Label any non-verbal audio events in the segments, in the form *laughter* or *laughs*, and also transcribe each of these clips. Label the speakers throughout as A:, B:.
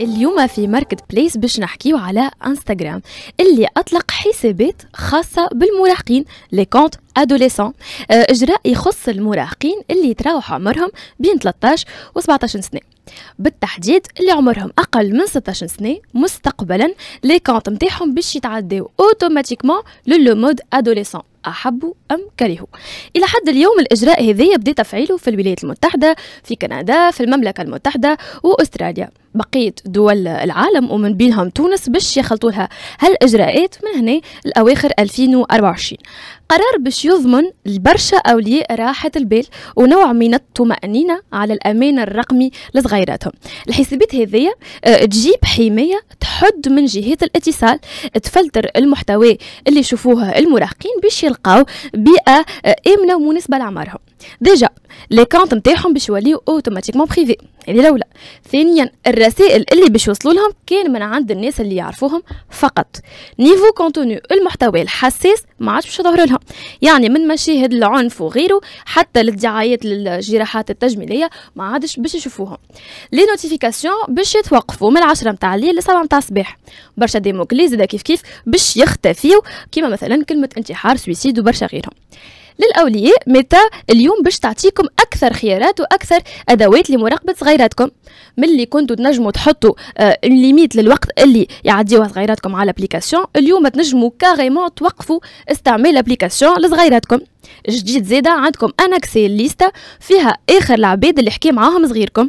A: اليوم في ماركت بليس باش نحكيو على انستغرام اللي اطلق حسابات خاصه بالمراهقين لي كونت ادوليسون اجراء يخص المراهقين اللي تراوح عمرهم بين 13 و 17 سنه بالتحديد اللي عمرهم اقل من 16 سنه مستقبلا لي كونط نتاعهم باش يتعداو اوتوماتيكمون لو مود ادوليسون أحبوا أم كرهوا إلى حد اليوم الإجراء هذايا بدا تفعيله في الولايات المتحدة في كندا في المملكة المتحدة وأستراليا بقية دول العالم ومن بينهم تونس باش يخلطوا لها هالإجراءات من هنا لأواخر 2024 قرار باش يضمن لبرشا أولياء راحة البال ونوع من الطمأنينة على الأمان الرقمي لصغيرات تاعتهم الحسابات هذيا آه، تجيب حمايه تحد من جهات الاتصال تفلتر المحتوى اللي يشوفوه المراهقين باش يلقاو بيئه آه، امنه ومناسبه لعمرهم ديجا لي كونط نتاعهم باش يوليو اوتوماتيكمون بريفي هذه الاولى ثانيا الرسائل اللي باش يوصلوا لهم كان من عند الناس اللي يعرفوهم فقط نيفو كونتوني المحتوى الحساس ما عادش باش يظهر لهم يعني من مشاهد العنف وغيره حتى للدعايات للجراحات التجميليه ما عادش باش يشوفوهم لي نوتيفيكاسيون باش يتوقفوا من 10 نتاع الليل ل 7 نتاع الصباح برشا ديموكليز اذا كيف كيف باش يختفيو كيما مثلا كلمه انتحار سويسيد وبرشا غيرهم للاولياء متى اليوم باش تعطيكم اكثر خيارات واكثر ادوات لمراقبه صغيراتكم ملي كنتوا تنجموا تحطوا آه ليميت للوقت اللي يعديوه صغيراتكم على الابليكاسيون اليوم تنجموا كاريمون توقفوا استعمال الابليكاسيون لصغيراتكم جديد زيدا عندكم انكسي ليستا فيها اخر العباد اللي حكي معاهم صغيركم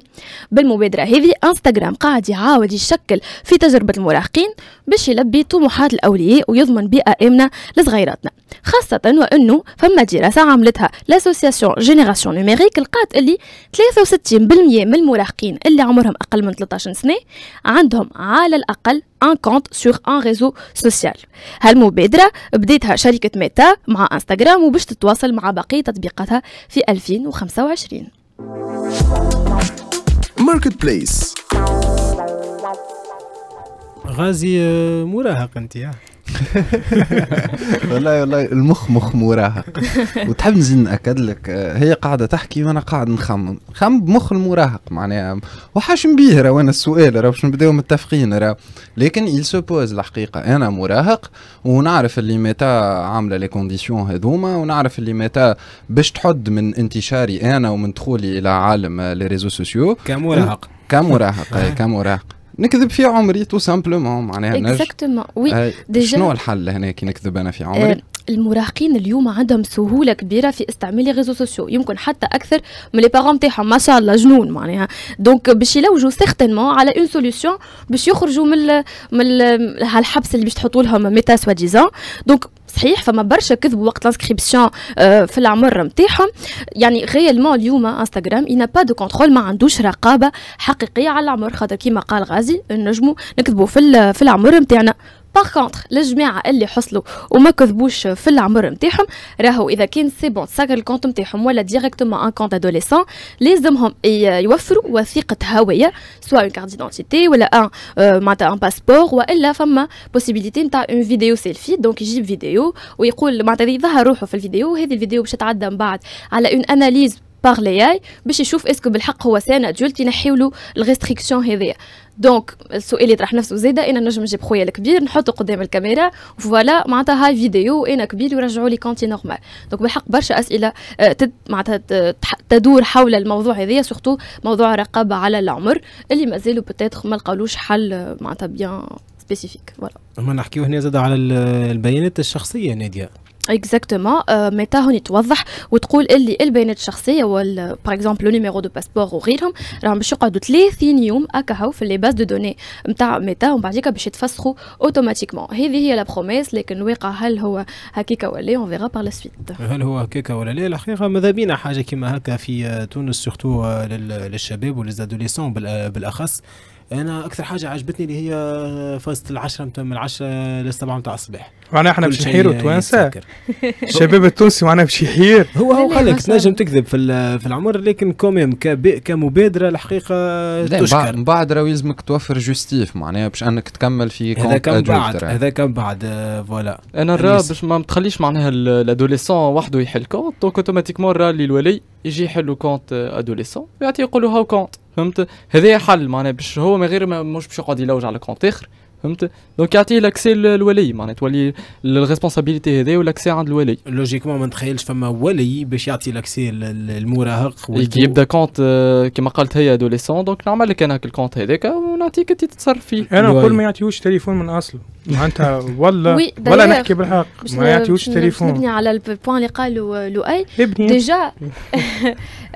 A: بالمبادره هذه انستغرام قاعد يعاود يشكل في تجربه المراهقين باش يلبي طموحات الاولياء ويضمن بيئه امنه لصغيراتنا خاصه وانه فما دراسه عملتها لاسوسياسيون جينيراسيون نوميريك لقات اللي 63% من المراهقين اللي عمرهم اقل من 13 سنه عندهم على الاقل ان كونت سور ان ريزو سوسيال هالمبادره بديتها شركه ميتا مع انستغرام وباش تتوسع تتواصل مع باقي تطبيقاتها في 2025
B: ماركت بليس
C: غازي آه، مراهق انت آه.
B: *laughs* والله والله المخ مخ مراهق وتحب نزيد ناكد لك آه، هي قاعده تحكي وانا قاعد نخمم خم بمخ المراهق معناها وحاش بيه راه وانا السؤال راه باش نبداو متفقين راه لكن il se pose الحقيقه انا مراهق ونعرف اللي متى عامله لي كونديسيون هذوما ونعرف اللي متى باش تحد من انتشاري انا ومن دخولي الى عالم لي ريزو سوسيو كمراهق كمراهق *laughs* كمراهق نكذب في عمري تو سامبلومون معناها نجم
A: اكزاكتومون وي ديجا شنو
B: الحل هنا كي نكذب انا في عمري آه،
A: المراهقين اليوم عندهم سهوله كبيره في استعمال الريزو سوسيو يمكن حتى اكثر من لي بارون تاعهم ما شاء الله جنون معناها دونك باش يلوجوا سيغتينمون على اون سوليسيون باش يخرجوا من من هالحبس اللي باش تحطوا لهم ميتا سوا ديزون دونك صحيح فما برشا كذب وقت لانسكريبسيون آه، في العمر نتاعهم يعني غيالمون اليوم انستغرام اي با دو كونترول ما عندوش رقابه حقيقيه على العمر خاطر كيما قال غازي نجمو نكذبوا في في العمر نتاعنا باغ كونطخ الجماعه اللي حصلوا وما كذبوش في العمر نتاعهم راهو اذا كان سي بون تسكر الكونت نتاعهم ولا ديريكتومون ان كونت ادوليسون لازمهم يوفروا وثيقه هويه سواء كارت ديدونتيتي ولا ان معناتها ان باسبور والا فما بوسيبيليتي نتاع اون فيديو سيلفي دونك يجيب فيديو ويقول معناتها يظهر روحه في الفيديو وهذه الفيديو باش تعدى من بعد على اون اناليز باغ لي اي باش يشوف اسكو بالحق هو سان ادولت ينحيو له الريستريكسيون هذيا دونك السؤال يطرح نفسه زيدا انا نجم نجيب خويا الكبير نحطه قدام الكاميرا فوالا معناتها هاي فيديو انا كبير يرجعوا لي كونتي نورمال دونك بالحق برشا اسئله آه، معناتها تدور حول الموضوع هذايا سورتو موضوع الرقابه على العمر اللي مازالوا بتاتخ ما لقالوش حل معناتها بيان سبيسيفيك فوالا
C: اما نحكيو هنا زاد على البيانات الشخصيه ناديه
A: اكزاكتومون متى euh, هوني توضح وتقول اللي البيانات الشخصيه وال باغ اكزومبل لو نيميرو دو باسبور وغيرهم راهم باش يقعدوا 30 يوم هكا في لي باز دو دوني نتاع متى ومن بعديك باش يتفسخوا اوتوماتيكمون هذه هي لا بروميس لكن الواقع هل هو هكيكا ولا اون فيغا بار لا سويت
C: هل هو هكاكا ولا لا الحقيقه ماذا بينا حاجه كيما هكا في تونس سورتو آه، للشباب وليزادوليسون بالاخص انا اكثر حاجه عجبتني اللي هي فازت العشرة من العشرة للسبعة متاع الصباح معناها احنا مش نحيروا التوانسه الشباب *laughs* التونسي معناها مش يحير هو هو خليك تنجم تكذب في في العمر لكن كوميم كمبادره الحقيقه تشكر
B: من بعد راهو يلزمك توفر جوستيف معناها باش انك تكمل في هذا كان بعد هذا
C: كان بعد آه، فوالا انا نرى باش
B: ما تخليش معناها الادوليسون وحده يحل كونت دونك اوتوماتيكمون راه
C: اللي الولي يجي يحل كونت ادوليسون يعطي يقول له هاو كونت فهمت هذا حل معناها باش هو من غير ما مش باش يقعد يلوج على كونت اخر فهمت دونك يعطيه لاكسي للولي معناها تولي الريسبونسابيلتي هذي ولاكسي عند الولي لوجيكمون ما نتخيلش فما ولي باش يعطي لاكسي للمراهق إيه، كي يبدا كونت آه، كما قالت هي ادوليسون دونك نعمل لك انا الكونت هذاك ونعطيك انت تتصرف فيه انا نقول ما يعطيوش تليفون من اصله معناتها ولا
A: ولا نحكي بالحق ما يعطيوش تليفون نبني على البوان اللي قالوا لؤي ديجا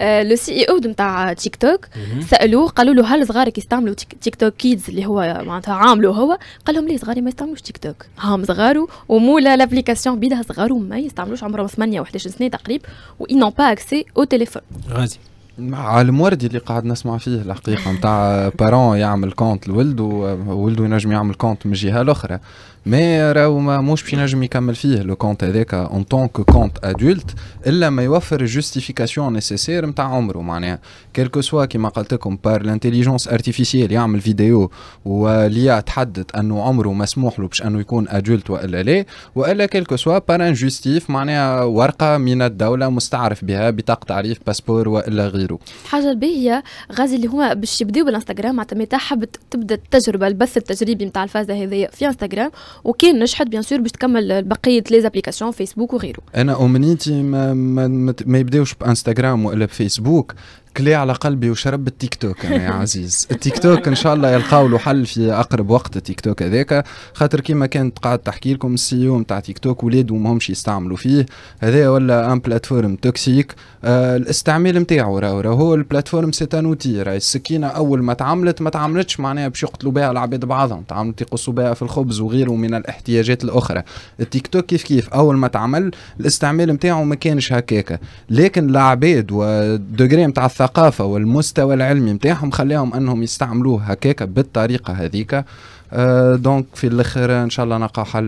A: لو سي او نتاع تيك توك سالوه قالوا له هل صغارك يستعملوا تيك توك كيدز اللي هو معناتها عامله هو قال لهم ليه صغاري ما يستعملوش تيك توك هم صغارو ومولا لابليكاسيون بيدها صغارو ما يستعملوش عمرهم 8 و11 سنه تقريبا اي نون با اكسي او تيليفون
B: غازي مع الموردي اللي قاعد نسمع فيه الحقيقه نتاع بارون *laughs* يعمل كونت لولده وولده آه، ينجم يعمل كونت من جهه الاخرى مي راهو ماهوش باش ينجم يكمل فيه لو كونت هذاك اون طونك كونت ادولت الا ما يوفر جوستيفيكاسيون نيسيسير نتاع عمره معناها كيلكو سوا كيما قلت لكم بار لانتيليجونس ارتيفيسيال يعمل فيديو وليا تحدد انه عمره مسموح له باش انه يكون ادولت والا لا والا كيلكو سوا بار ان جوستيف معناها ورقه من الدوله مستعرف بها بطاقه تعريف باسبور والا غيره
A: الحاجه الباهيه غازي اللي هما باش يبداو بالانستغرام معناتها متى حبت تبدا التجربه البث التجريبي نتاع الفازه هذيا في انستغرام وكان نجحت بيان سور باش تكمل بقيه لي زابليكاسيون فيسبوك وغيره
B: انا امنيتي ما, ما, ما يبداوش بانستغرام ولا بفيسبوك كلي على قلبي وشرب التيك توك انا يا عزيز *laughs* التيك توك ان شاء الله يلقاو له حل في اقرب وقت التيك توك هذاك خاطر كيما كانت قاعد تحكي لكم السي او نتاع تيك توك ولادو ماهمش يستعملوا فيه هذا ولا ان بلاتفورم توكسيك آه الاستعمال نتاعو راهو راهو البلاتفورم سي ان اوتي راهي السكينه اول ما تعملت ما تعملتش معناها باش يقتلوا بها العباد بعضهم تعملت يقصوا بها في الخبز وغيره من الاحتياجات الاخرى التيك توك كيف كيف اول ما تعمل الاستعمال نتاعو ما كانش هكاك لكن العباد ودوغري نتاع الثقافه والمستوى العلمي نتاعهم خليهم انهم يستعملوه هكاك بالطريقه هذيك آه، دونك في الاخر ان شاء الله نلقاو حل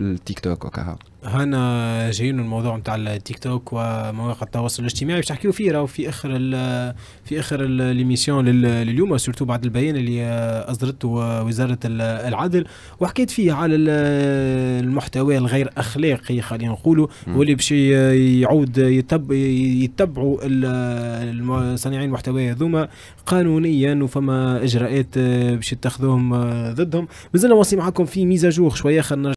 B: التيك توك وكهو
C: هنا جايين الموضوع نتاع التيك توك ومواقع التواصل الاجتماعي باش نحكيو فيه راهو في اخر في اخر ليميسيون لليوم سورتو بعد البيان اللي اصدرته وزاره العدل وحكيت فيه على المحتوى الغير اخلاقي خلينا نقولوا واللي باش يعود يتبع يتبعوا صانعين المحتوى هذوما قانونيا وفما اجراءات باش يتخذوهم ضدهم مازلنا واصلين معاكم في ميزاجور شويه خلينا